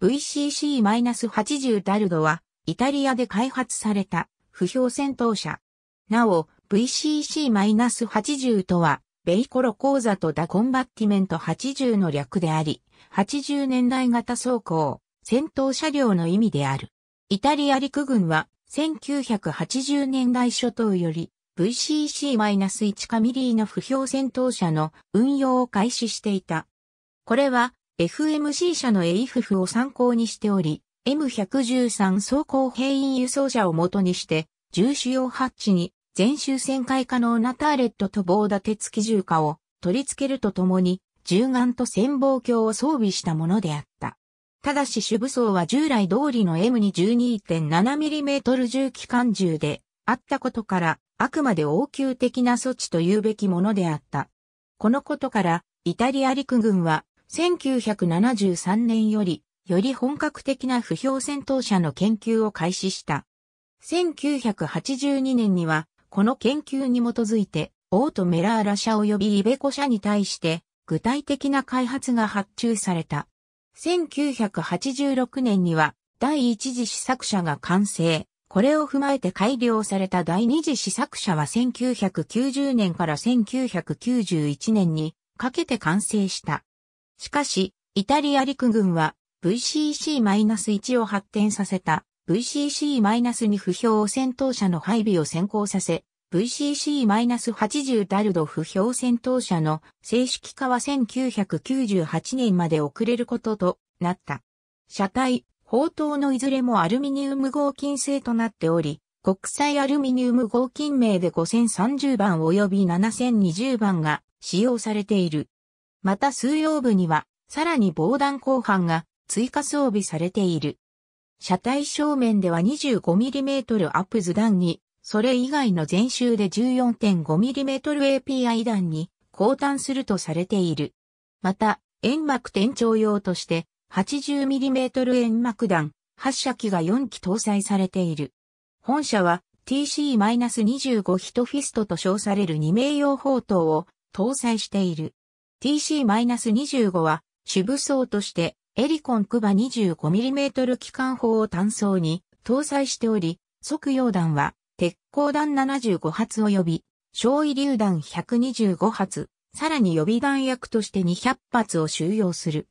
VCC-80 ダルドは、イタリアで開発された、不評戦闘車。なお、VCC-80 とは、ベイコロ講座とダコンバッティメント80の略であり、80年代型走行、戦闘車両の意味である。イタリア陸軍は、1980年代初頭より、VCC-1 カミリーの不評戦闘車の運用を開始していた。これは、FMC 社の a イ f f を参考にしており、M113 走行兵員輸送車を元にして、重主用ハッチに全周旋回可能なターレットと棒立て付き重火を取り付けるとともに、銃眼と潜望鏡を装備したものであった。ただし主武装は従来通りの M 2 12.7mm 重機関銃であったことから、あくまで応急的な措置と言うべきものであった。このことから、イタリア陸軍は1973年より、より本格的な不評戦闘車の研究を開始した。1982年には、この研究に基づいて、オートメラーラ社及びイベコ社に対して、具体的な開発が発注された。1986年には、第一次試作車が完成。これを踏まえて改良された第二次試作車は1990年から1991年にかけて完成した。しかし、イタリア陸軍は VCC-1 を発展させた VCC-2 不評戦闘車の配備を先行させ、VCC-80 ダルド不評戦闘車の正式化は1998年まで遅れることとなった。車体、砲塔のいずれもアルミニウム合金製となっており、国際アルミニウム合金名で5030番及び7020番が使用されている。また水曜部には、さらに防弾後半が追加装備されている。車体正面では 25mm アップ図弾に、それ以外の全周で 14.5mmAPI 弾に交換するとされている。また、煙幕転調用として 80mm 煙幕弾発射機が4機搭載されている。本社は TC-25 ヒトフィストと称される2名用砲塔を搭載している。TC-25 は主武装としてエリコンクバ 25mm 機関砲を単装に搭載しており、即用弾は鉄鋼弾75発及び、小位榴弾125発、さらに予備弾薬として200発を収容する。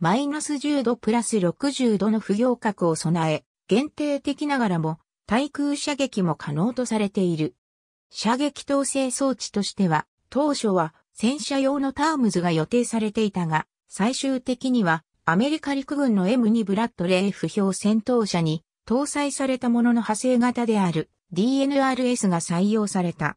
マイナス10度プラス60度の不要核を備え、限定的ながらも対空射撃も可能とされている。射撃統制装置としては、当初は戦車用のタームズが予定されていたが、最終的にはアメリカ陸軍の M2 ブラッドレー不評戦闘車に搭載されたものの派生型である DNRS が採用された。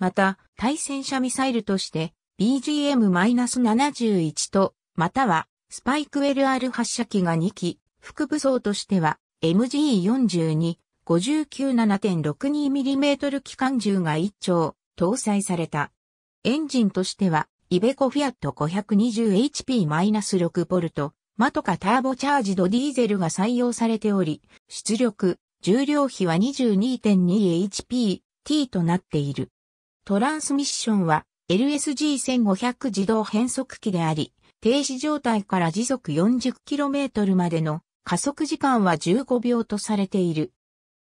また、対戦車ミサイルとして BGM-71 と、またはスパイク LR 発射機が2機、副武装としては MG42、59.7.62mm 機関銃が1丁搭載された。エンジンとしては、イベコフィアット 520HP-6V、マトカターボチャージドディーゼルが採用されており、出力、重量比は 22.2HP-T となっている。トランスミッションは LSG1500 自動変速機であり、停止状態から時速 40km までの加速時間は15秒とされている。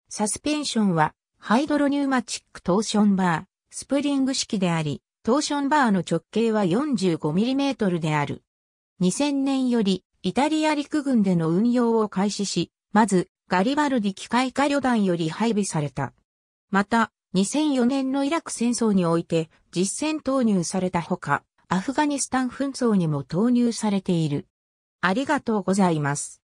サスペンションはハイドロニューマチックトーションバー、スプリング式であり、トーションバーの直径は 45mm である。2000年よりイタリア陸軍での運用を開始し、まずガリバルディ機械化旅団より配備された。また、2004年のイラク戦争において実戦投入されたほか、アフガニスタン紛争にも投入されている。ありがとうございます。